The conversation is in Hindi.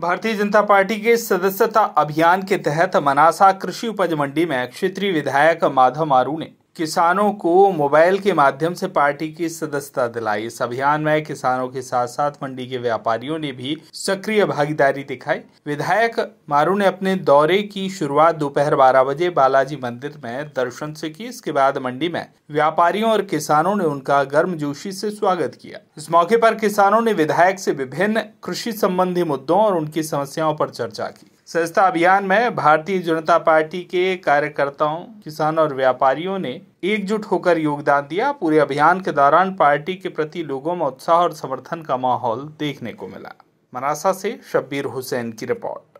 भारतीय जनता पार्टी के सदस्यता अभियान के तहत मनासा कृषि उपज मंडी में क्षेत्रीय विधायक माधव मारू ने किसानों को मोबाइल के माध्यम से पार्टी की सदस्यता दिलाई इस अभियान में किसानों के साथ साथ मंडी के व्यापारियों ने भी सक्रिय भागीदारी दिखाई विधायक मारू ने अपने दौरे की शुरुआत दोपहर बारह बजे बालाजी मंदिर में दर्शन से की इसके बाद मंडी में व्यापारियों और किसानों ने उनका गर्मजोशी से स्वागत किया इस मौके पर किसानों ने विधायक से विभिन्न कृषि संबंधी मुद्दों और उनकी समस्याओं पर चर्चा की सस्ता अभियान में भारतीय जनता पार्टी के कार्यकर्ताओं किसान और व्यापारियों ने एकजुट होकर योगदान दिया पूरे अभियान के दौरान पार्टी के प्रति लोगों में उत्साह और समर्थन का माहौल देखने को मिला मनासा से शब्बीर हुसैन की रिपोर्ट